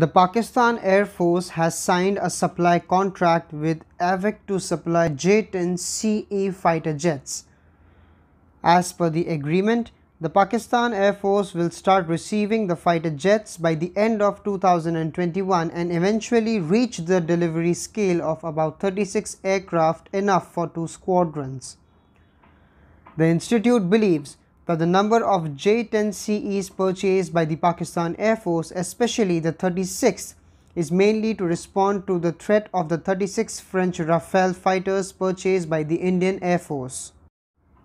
The Pakistan Air Force has signed a supply contract with AVIC to supply J-10 CE fighter jets. As per the agreement, the Pakistan Air Force will start receiving the fighter jets by the end of 2021 and eventually reach the delivery scale of about 36 aircraft enough for two squadrons. The institute believes that the number of j 10 ces purchased by the Pakistan Air Force, especially the 36th, is mainly to respond to the threat of the 36 French Rafale fighters purchased by the Indian Air Force.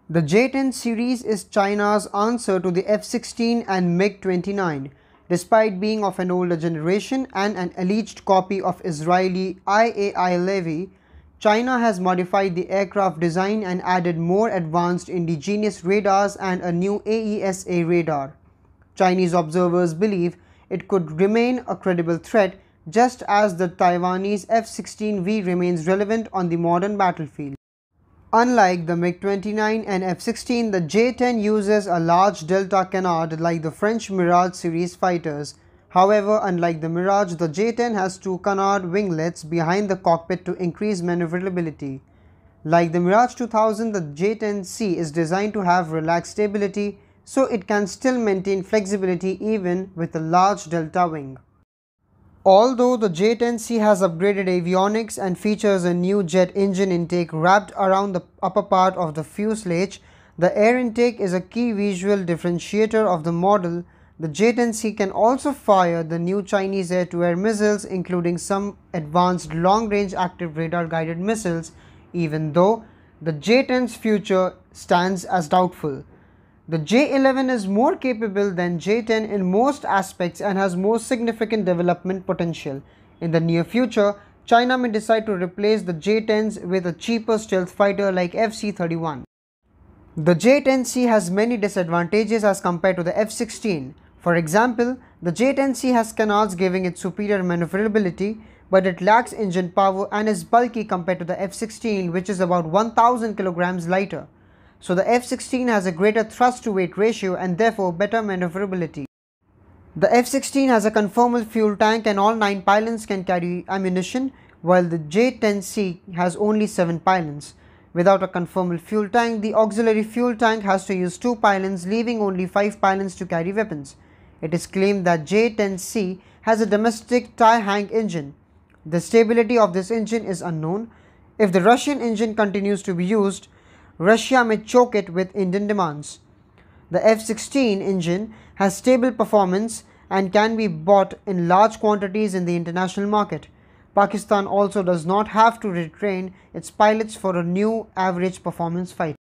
The J-10 series is China's answer to the F-16 and MiG-29, despite being of an older generation and an alleged copy of Israeli IAI Levy China has modified the aircraft design and added more advanced indigenous radars and a new AESA radar. Chinese observers believe it could remain a credible threat just as the Taiwanese F-16V remains relevant on the modern battlefield. Unlike the MiG-29 and F-16, the J-10 uses a large delta canard like the French Mirage series fighters However, unlike the Mirage, the J-10 has two canard winglets behind the cockpit to increase maneuverability. Like the Mirage 2000, the J-10C is designed to have relaxed stability, so it can still maintain flexibility even with a large delta wing. Although the J-10C has upgraded avionics and features a new jet engine intake wrapped around the upper part of the fuselage, the air intake is a key visual differentiator of the model the J-10C can also fire the new Chinese air-to-air -air missiles including some advanced long-range active radar-guided missiles even though the J-10's future stands as doubtful. The J-11 is more capable than J-10 in most aspects and has more significant development potential. In the near future, China may decide to replace the J-10s with a cheaper stealth fighter like FC-31. The J-10C has many disadvantages as compared to the F-16. For example, the J10C has canards giving it superior maneuverability, but it lacks engine power and is bulky compared to the F-16 which is about 1000 kilograms lighter. So the F-16 has a greater thrust to weight ratio and therefore better maneuverability. The F-16 has a conformal fuel tank and all 9 pylons can carry ammunition while the J-10C has only 7 pylons. Without a conformal fuel tank, the auxiliary fuel tank has to use 2 pylons leaving only 5 pylons to carry weapons. It is claimed that J10C has a domestic tie-hang engine. The stability of this engine is unknown. If the Russian engine continues to be used, Russia may choke it with Indian demands. The F-16 engine has stable performance and can be bought in large quantities in the international market. Pakistan also does not have to retrain its pilots for a new average performance fighter.